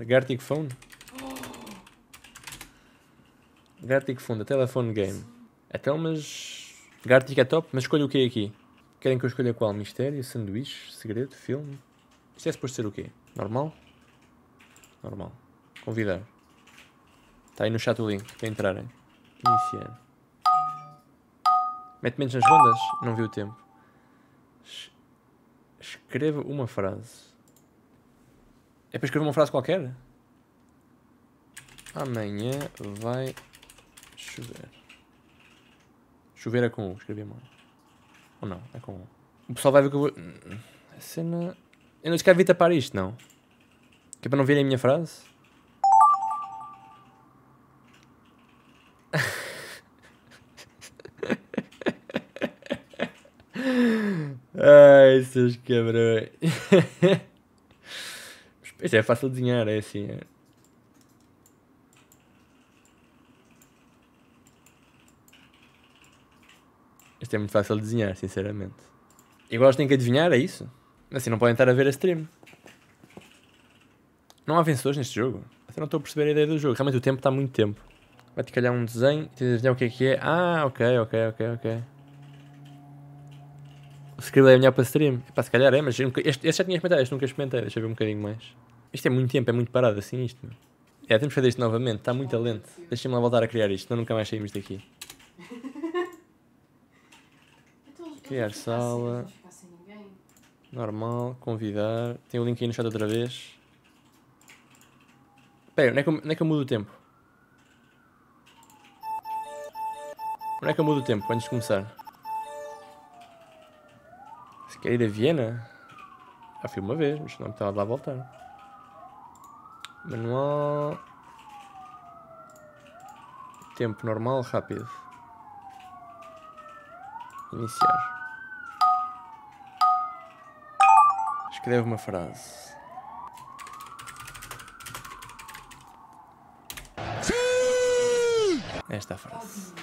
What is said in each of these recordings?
Gartic Phone? Gartic Phone, a Telephone Game. Até então, umas, Gartic é top, mas escolha o que aqui? Querem que eu escolha qual? Mistério, sanduíche, segredo, filme? Isto é suposto ser o quê? Normal? Normal. Convidar. Está aí no chat o link para entrarem. Iniciar. Mete menos nas rondas? Não vi o tempo. Escreva uma frase. É para escrever uma frase qualquer? Amanhã vai chover. Chover é com U, escrevi mal. Ou não, é com U. O pessoal vai ver que eu vou... A cena... Eu não quero vir tapar isto, não. Que é para não virem a minha frase. Ai, seus quebrou. Esse é fácil de desenhar, é assim. É. Este é muito fácil de desenhar, sinceramente. Igual eles têm que adivinhar, é isso? Assim não podem estar a ver a stream. Não há vencedores neste jogo. Até não estou a perceber a ideia do jogo. Realmente o tempo está muito tempo. Vai-te calhar um desenho e tens de adivinhar o que é que é. Ah, ok, ok, ok, ok. O Skrill é melhor para stream. Epá, se calhar é, mas este, este já tinha experimentado, este nunca experimentei. Deixa eu ver um bocadinho mais. Isto é muito tempo, é muito parado assim isto. É, temos que fazer isto novamente, está muito lento. Deixa-me lá voltar a criar isto, senão nunca mais saímos daqui. Então, criar sala. Normal, convidar. Tem o link aí no chat outra vez. Pera, onde é que eu, onde é que eu mudo o tempo? Onde é que eu mudo o tempo antes de começar? Se quer ir a Viena? Já fui uma vez, mas não estava lá a voltar. Manual. Tempo normal, rápido. Iniciar. Escreve uma frase. Esta é frase.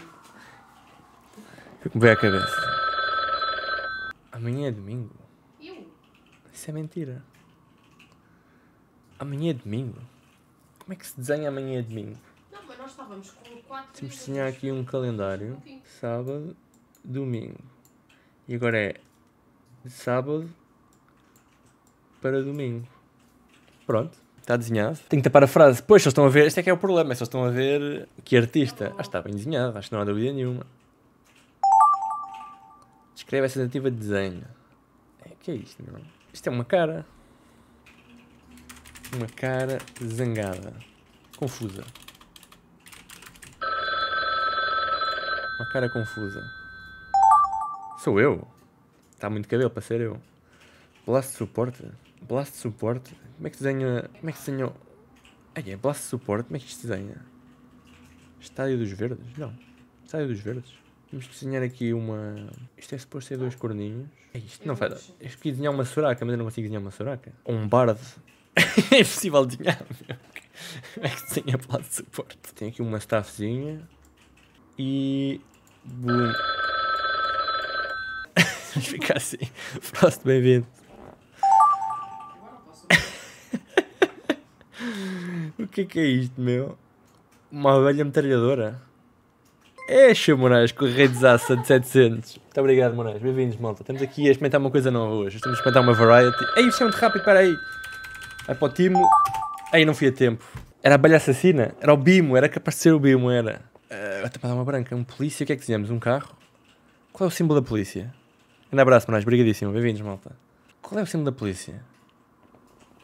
Fico bem a cabeça. Amanhã é domingo? Isso é mentira. Amanhã é domingo? Como é que se desenha amanhã de domingo? Não, mas nós estávamos com quatro. Temos de desenhar aqui um calendário. Um sábado, domingo. E agora é de sábado para domingo. Pronto. Está desenhado. Tenho que tapar a frase. Pois, só estão a ver. Este é que é o problema. É só estão a ver que artista. Ah, está bem desenhado. Acho que não há dúvida nenhuma. Descreve essa tentativa de desenho. É, que é isto, não? É? Isto é uma cara uma cara zangada, confusa. Uma cara confusa. Sou eu? Está muito cabelo para ser eu. Blast suporte? Blast suporte? Como é que desenha. Como é que desenhou? Ai, é Blast suporte? Como é que isto desenha? Estádio dos Verdes? Não. Estádio dos Verdes. Vamos desenhar aqui uma. Isto é suposto ser dois corninhos. É isto, não faz. Eu escolhi desenhar uma suraca, mas eu não consigo desenhar uma suraca. um bardo é impossível desenhar, meu. Como é que desenha para de suporte? Tem aqui uma staffzinha. E... Boom. Vamos ficar assim. Frost, bem-vindo. o que é que é isto, meu? Uma velha metralhadora? Eixa, Moraes, com a rede Zassa de 700. Muito obrigado, Moraes. Bem-vindos, malta. Estamos aqui a experimentar uma coisa nova hoje. Estamos a experimentar uma variety. Ei, isto é muito rápido, para aí. Vai para o Timo. Aí não fui a tempo. Era a abelha assassina? Era o Bimo, era capaz de ser o Bimo, era. Uh, até para dar uma branca. Um polícia, o que é que dizemos? Um carro? Qual é o símbolo da polícia? Um abraço, nós. brigadíssimo. Bem-vindos, malta. Qual é o símbolo da polícia?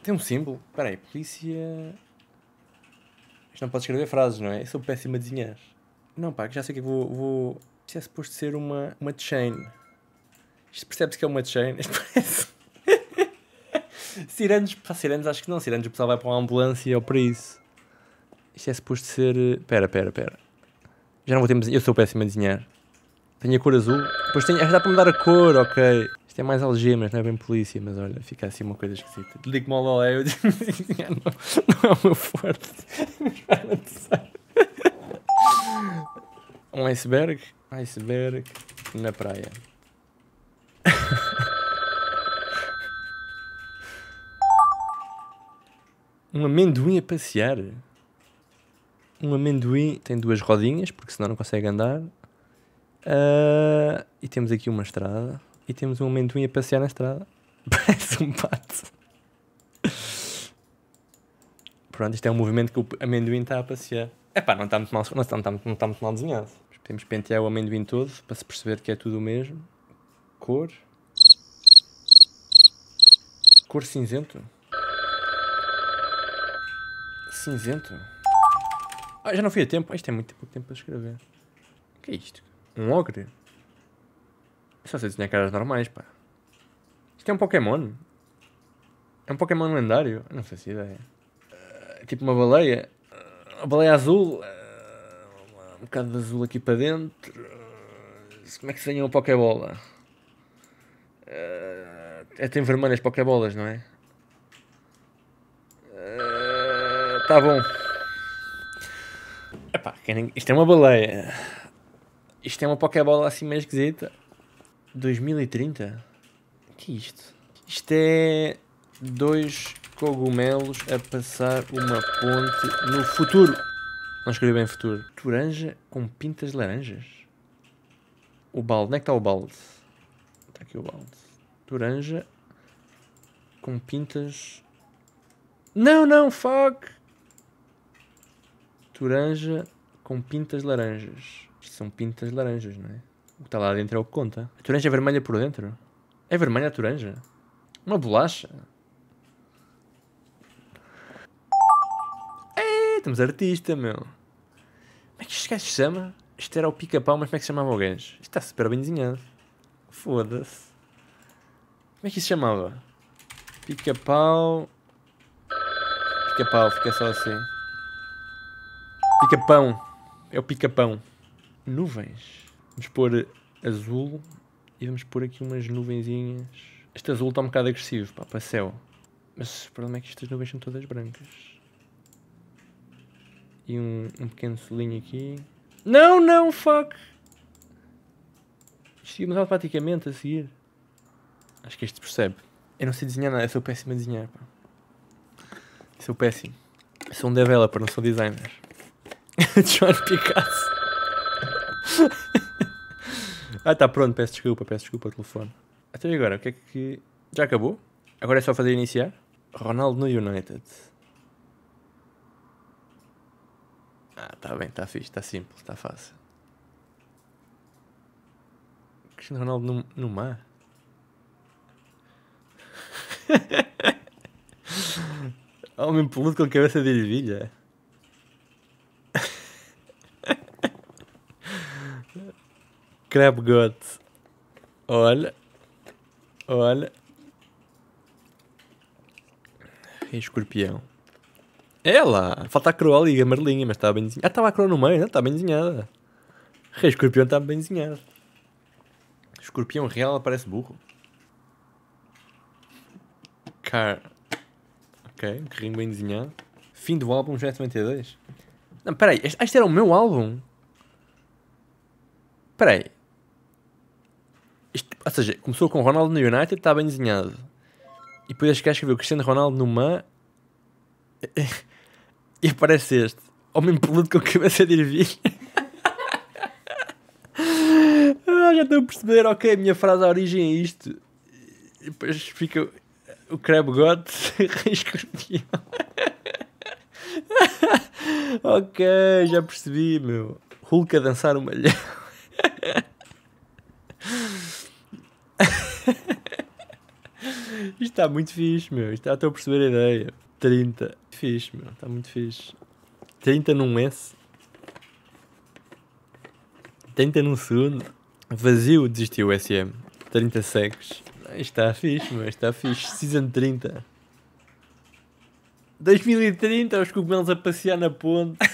Tem um símbolo? Espera aí, polícia... Isto não pode escrever frases, não é? Eu sou péssima a desenhar. Não, pá, que já sei que vou... vou... Isto é suposto ser uma, uma chain. Isto percebe-se que é uma chain. Isto parece... Siranos, para acho que não. Siranos o pessoal vai para uma ambulância é ou para isso. Isto é suposto ser. Eh, pera, pera, pera. Já não vou ter. Eu sou péssimo a desenhar. Tenho a cor azul. Depois tenho. Ah, dá para mudar a cor, ok. Isto é mais algemas, não é bem polícia, mas olha, fica assim uma coisa esquisita. Ligo-me ao Lolé, eu digo não, não é o meu forte. um iceberg? Iceberg na praia. Um amendoim a passear. Um amendoim tem duas rodinhas, porque senão não consegue andar. Uh, e temos aqui uma estrada. E temos um amendoim a passear na estrada. Parece um pato. Pronto, isto é um movimento que o amendoim está a passear. É pá, não está muito mal, não está, não está, não está muito mal desenhado. Mas podemos pentear o amendoim todo para se perceber que é tudo o mesmo. Cor. Cor cinzento cinzento. Ah, já não fui a tempo. Isto é muito pouco tempo para escrever. O que é isto? Um ogre? só sei desenhar caras normais, pá. Isto é um Pokémon. É um Pokémon lendário. Não faço ideia. É tipo uma baleia. Ah, uma baleia azul. Ah, um bocado de azul aqui para dentro. Como é que se ganha uma Pokébola? É, tem vermelhas Pokébolas, não é? tá bom. Epá, isto é uma baleia. Isto é uma Pokébola assim meio esquisita. 2030? O que é isto? Isto é dois cogumelos a passar uma ponte no futuro. Não escrevi bem futuro. Toranja com pintas laranjas. O balde. Onde é que está o balde? Está aqui o balde. Toranja com pintas... Não, não, fuck! laranja com pintas laranjas. Isto são pintas laranjas, não é? O que está lá dentro é o que conta. A turanja é vermelha por dentro? É vermelha a turanja? Uma bolacha? Ei, estamos artista, meu. Como é que este gajo se chama? Isto era o pica-pau, mas como é que se chamava o gajo? Isto está super bem desenhado. Foda-se. Como é que isso se chamava? Pica-pau. Pica-pau, fica só assim. Pica-pão. É o pica-pão. Nuvens. Vamos pôr azul e vamos pôr aqui umas nuvenzinhas. Este azul está um bocado agressivo, pá, para céu. Mas o problema é que estas nuvens são todas brancas. E um, um pequeno solinho aqui. Não, não, fuck! Seguimos automaticamente a seguir. Acho que este percebe. Eu não sei desenhar nada, eu sou péssimo a desenhar, pá. sou péssimo. sou um developer, não sou designer. John Picasso. ah, tá pronto, peço desculpa, peço desculpa o telefone. Até então, agora, o que é que. Já acabou? Agora é só fazer iniciar? Ronaldo no United. Ah, tá bem, tá fixe, tá simples, tá fácil. Cristiano Ronaldo no, no mar? Homem peludo com cabeça de ervilha. Crabgote. Olha. Olha. Escorpião. Ela! É Falta a coroa ali, a Marlinha, mas está bem desenhada. Ah, estava tá a coroa no meio, não? Né? Está bem desenhada. Rei escorpião está bem desenhado. Escorpião real parece burro. Car. Ok, um carrinho bem desenhado. Fim do álbum já 92. Não, peraí, este, este era o meu álbum? Peraí. Isto, ou seja, começou com Ronaldo no United, está bem desenhado. E depois acho que escreveu Cristiano Ronaldo no Man. E aparece este. Homem peludo com cabeça de ervilha. ah, já estou a perceber, ok, a minha frase à origem é isto. E depois fica o Crab God escorpião. ok, já percebi, meu. Hulk a dançar o malhão. Isto está muito fixe, meu. Isto está a perceber a ideia. 30. Fixe, meu. Está muito fixe. 30 num S. 30 num segundo. Vazio desistiu o SM. 30 secos. Isto está fixe, meu. Isto está fixe. Season 30. 2030, os cogumelos a passear na ponte.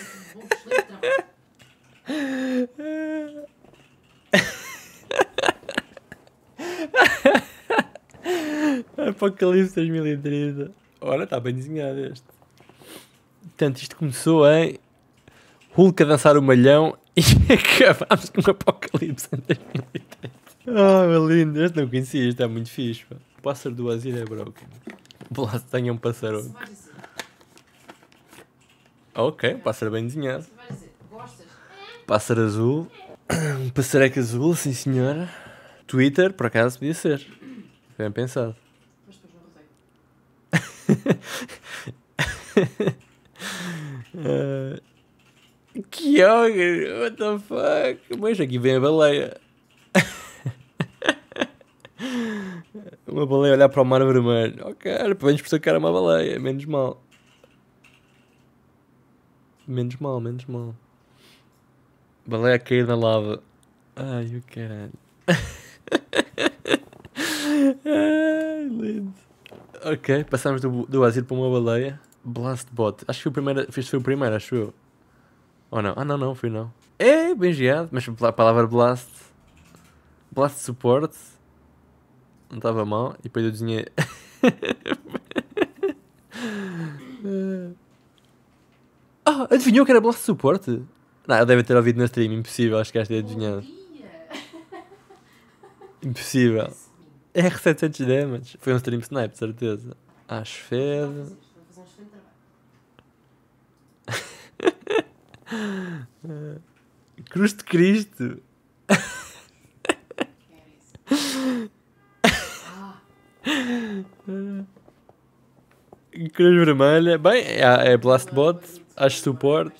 Apocalipse 2030. Ora, está bem desenhado este. Portanto, isto começou em Hulk a dançar o malhão e acabámos com o Apocalipse em 2030. Ah, oh, meu lindo, este não conhecia, isto é muito fixe. O pássaro do asilo é broken. Lá tenha um passarão. Ok, um pássaro bem desenhado. Pássaro azul. Um passareco azul, sim senhora. Twitter, por acaso, podia ser. Bem pensado. que ogre, what the fuck? Mas aqui vem a baleia. uma baleia olhar para o mar vermelho. cara, Ok, vamos por é uma baleia, menos mal. Menos mal, menos mal. Baleia cair na lava. Ai, o caralho. Ai, lindo. Ok, passamos do, do asilo para uma baleia. Blastbot. Acho que foi o primeiro, este foi o primeiro, acho eu. Ou não? Ah, não, não, fui não. É, bem geado, mas a palavra blast. Blast support. Não estava mal. E depois eu desenhei. ah, adivinhou que era blast support? Não, deve ter ouvido no stream. Impossível, acho que esta é adivinhado. Impossível. R700 damage. Foi um stream snipe, de certeza. Acho feio Cruz de Cristo. Cruz Vermelha. Bem, é, é Blastbot, acho suporte.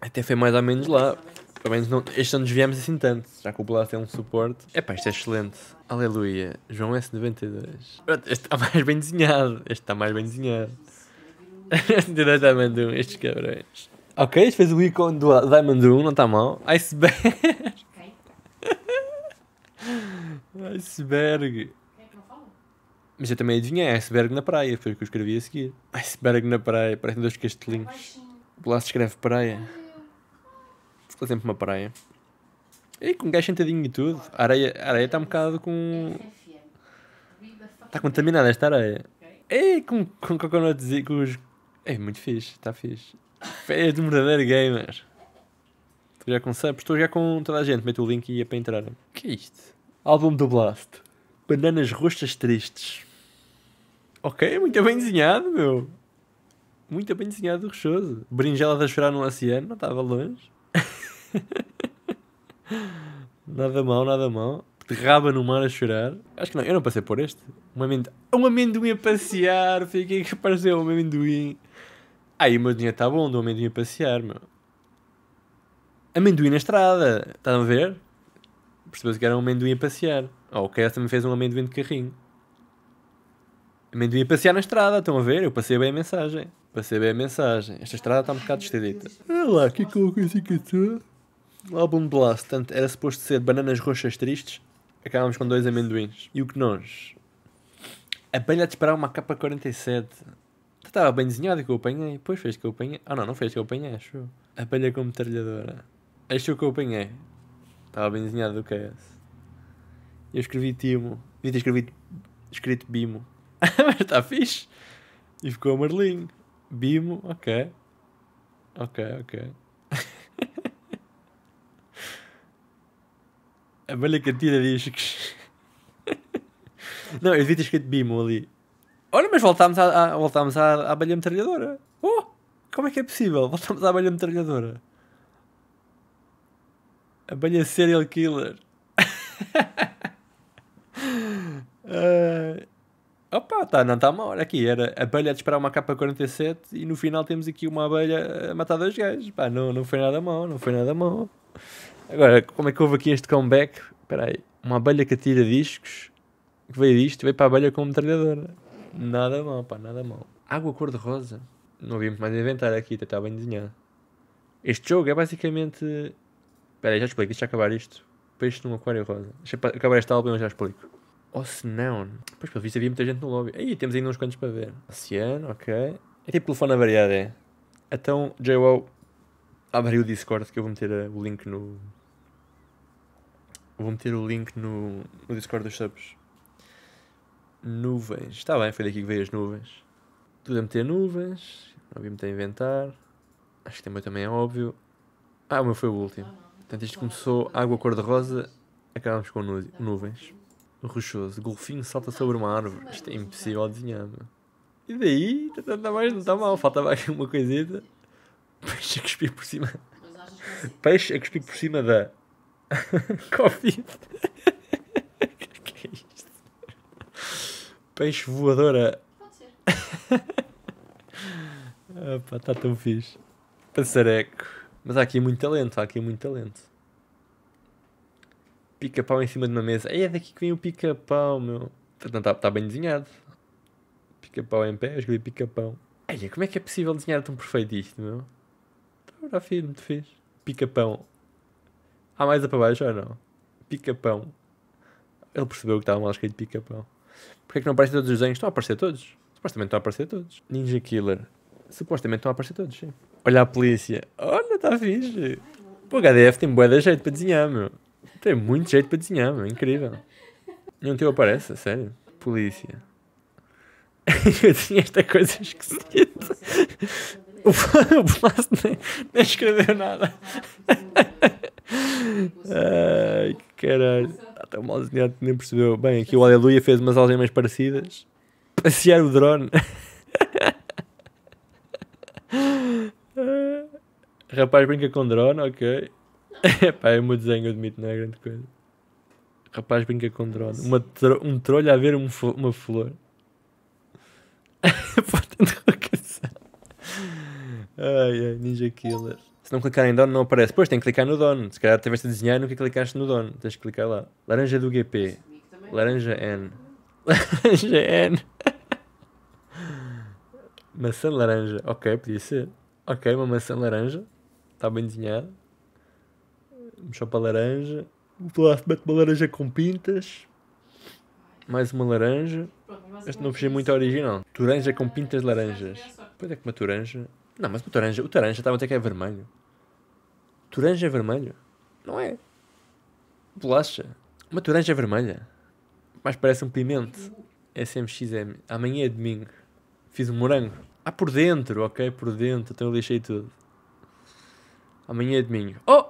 Até foi mais ou menos lá. Pelo menos não, este não desviamos assim tanto, já que o Blast é um suporte. Epá, isto é excelente. Aleluia. João S92. Pronto, este está mais bem desenhado. Este está mais bem desenhado. Diretamente um, estes cabrões. Ok, fez o ícone do Diamond Room, não está mal. Iceberg. Okay. iceberg. É que Mas eu também adivinhei, iceberg na praia, foi o que eu escrevi a seguir. Iceberg na praia, parecem dois castelinhos. Por lá se escreve praia. Ficou sempre uma praia. E com um gajo sentadinho e tudo. A areia está areia tá um bocado com. Está contaminada esta areia. Ei, com, com coconutzinho, com os. É muito fixe, está fixe. Férias de verdadeiro gamer. Estou já com subs, estou já com toda a gente. Mete o link e ia é para entrar. O que é isto? Álbum do Blast. Bananas roxas tristes. Ok, muito bem desenhado, meu. Muito bem desenhado e rochoso. Berinjela a chorar no oceano, não estava longe. nada mal, nada mal. Derraba no mar a chorar. Acho que não, eu não passei por este. Um, um amendoim a passear. Fiquei que apareceu um amendoim. Aí o meu dinheiro está bom, do amendoim a passear, meu. Amendoim na estrada, estão a ver? Percebeu-se que era um amendoim a passear. Oh, o KS também fez um amendoim de carrinho. Amendoim a passear na estrada, estão a ver? Eu passei bem a mensagem. Passei bem a mensagem. Esta estrada está um bocado estedita. Olha lá, que coloquei assim que estou. Álbum Blast, portanto, era suposto ser bananas roxas tristes. Acabámos com dois amendoins. E o que nós? A abelha de esperar uma capa 47. Então estava bem desenhado que eu apanhei. Pois fez que eu apanhei. Ah não, não fez que eu apanhei, acho. Apalha com metralhadora. achou é que eu apanhei. Estava bem desenhado do que é esse. Eu escrevi Timo. Devia ter escrito, escrito Bimo. Mas está fixe. E ficou Marlinho. Bimo, ok. Ok, ok. A velha cantina diz que. não, eu devia ter escrito Bimo ali. Olha, mas voltámos à, à voltámos à, à abelha metralhadora. Oh, como é que é possível? Voltámos à abelha metralhadora. Abelha serial killer. uh, opa, tá, não está mal. Olha aqui, era abelha a disparar uma K47 e no final temos aqui uma abelha a matar dois gajos. Pá, não, não foi nada mal, não foi nada mal. Agora, como é que houve aqui este comeback? Espera aí, uma abelha que atira discos que veio disto veio para a abelha com metralhadora. Nada mal, pá, nada mal. Água cor-de-rosa. Não havíamos mais a inventar aqui, até está bem desenhado. Este jogo é basicamente. Espera aí, já explico, deixa acabar isto. Peixe num aquário rosa. Deixa acabar esta álbum e eu já explico. Ou oh, se não. Pois pelo visto havia muita gente no lobby. Aí temos ainda uns quantos para ver. Oceano, ok. É tipo telefone variado, é. Então, JWow, abri o Discord que eu vou meter eh, o link no. Vou meter o link no, no Discord dos subs nuvens. Está bem, foi daqui que veio as nuvens. Tudo a meter nuvens, não havia muito a inventar. Acho que também, também é óbvio. Ah, o meu foi o último. Portanto, isto começou água cor-de-rosa, acabamos com nu nuvens. Rochoso, golfinho salta sobre uma árvore. Isto é impossível desenhar adivinhar, meu. E daí, não está tá mais, não está mal, faltava mais uma coisita. Peixe a cuspir por cima. É assim? Peixe a cuspir por cima da. Covid. Peixe voadora. Pode ser. está tão fixe. Passareco. Mas há aqui muito talento, há aqui muito talento. Pica-pau em cima de uma mesa. É daqui que vem o pica-pau, meu. Está tá bem desenhado. Pica-pau em pé, eu escolhi pica-pau. Olha, como é que é possível desenhar tão perfeito isto, meu? Está tá muito fixe. Pica-pão. Há mais a para baixo ou não? Pica-pão. Ele percebeu que estava mal escrito pica-pão. Porquê é que não aparecem todos os desenhos? Estão a aparecer todos. Supostamente estão a aparecer todos. Ninja Killer. Supostamente estão a aparecer todos, sim. Olha a polícia. Olha, está fixe. Pô, o HDF tem bué de jeito para desenhar, meu. Tem muito jeito para desenhar, meu. Incrível. Nenhum teu aparece, sério. Polícia. Eu tinha esta coisa esquisita. O Plácido nem, nem escreveu nada. Ai, que caralho. Então o nem percebeu. Bem, aqui o Aleluia fez umas algemas parecidas. Passear o drone. Rapaz brinca com drone, ok. Pá, é o meu desenho, eu admito, não é grande coisa. Rapaz brinca com drone. Uma tro um trolho a ver um uma flor. Ponto de Ai, ai, Ninja Killer se não clicar em dono não aparece. Pois, tem que clicar no dono. Se calhar tiveste a desenhar nunca clicaste no dono. Tens que clicar lá. Laranja do GP. Laranja N. Laranja N. maçã laranja. Ok, podia ser. Ok, uma maçã laranja. Está bem desenhada. Mexeu para laranja. O plástico mete uma laranja com pintas. Mais uma laranja. Este não fechei muito original. Toranja com pintas laranjas. Pois é que uma toranja. Não, mas o toranja, o toranja estava até que é vermelho. Toranja é vermelho? Não é. Bolacha. Uma toranja vermelha. Mas parece um pimente. SMXM. Amanhã é domingo. Fiz um morango. Ah, por dentro, ok? Por dentro. Então eu lixei tudo. Amanhã é domingo. Oh!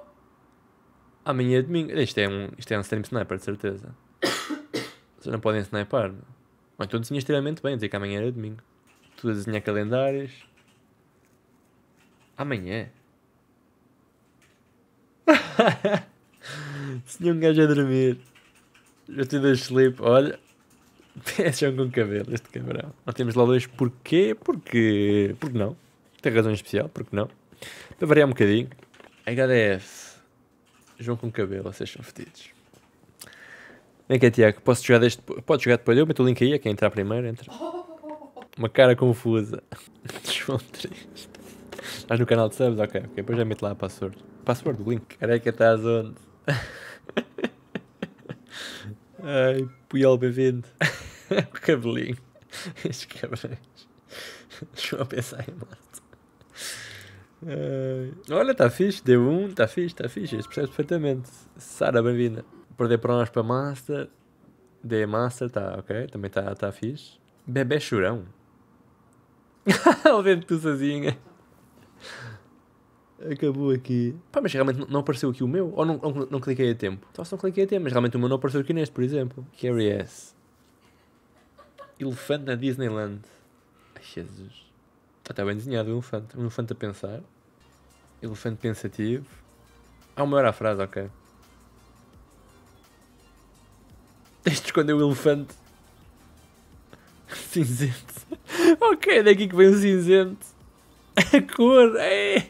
Amanhã é domingo. Isto é um, isto é um stream sniper, de certeza. Vocês não podem sniper. Não? Mas tu desenhas extremamente bem, dizer que amanhã era domingo. Tu a desenhar calendários. Amanhã? Tinha um gajo a dormir. Eu te dei sleep, olha. Deixam é com cabelo este cabrão. Nós temos lá dois porquê? Porque. Porque não. Tem razão especial, porque não. Para variar um bocadinho. HDF. João com cabelo, vocês são fedidos. Vem cá, Tiago, posso jogar deste. Pode jogar depois eu, meto o link aí, quem entrar primeiro entra. Uma cara confusa. João 3. Estás no canal de subs? Ok, ok. Depois já meto lá a sorte. Password do link. Careca, estás onde? Ai, Puyol bem-vindo. cabelinho. Estes cabrões. eu pensar em morte. olha, está fixe, deu um, está fixe, está fixe, isto percebe perfeitamente. Sara, bem-vinda. Perder para nós para Master. D Master, está ok, também está tá fixe. Bebê Churão. o vento de sozinha acabou aqui. Pá, mas realmente não apareceu aqui o meu? Ou não, não, não cliquei a tempo? Só se não cliquei a tempo, mas realmente o meu não apareceu aqui neste, por exemplo. Carrie S. Elefante na Disneyland. Ai, Jesus. Está bem desenhado o elefante. Um elefante a pensar. Elefante pensativo. Ah, uma hora a frase, ok. Tens de esconder o elefante. Cinzento. ok, daqui que vem o cinzento. A cor. É.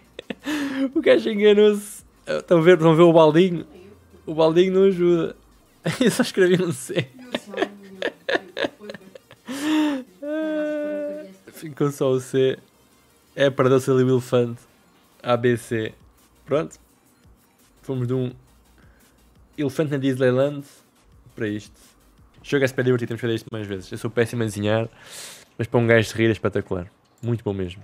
o gajo enganou-se. Estão a ver, estão a ver o baldinho? O baldinho não ajuda. Eu só escrevi um C. Ficou só o C. É, perdeu-se ali o elefante. ABC. Pronto. Fomos de um elefante na Disneyland para isto. Jogo é super divertido, temos que fazer isto mais vezes. Eu sou péssimo a desenhar, mas para um gajo de rir é espetacular. Muito bom mesmo.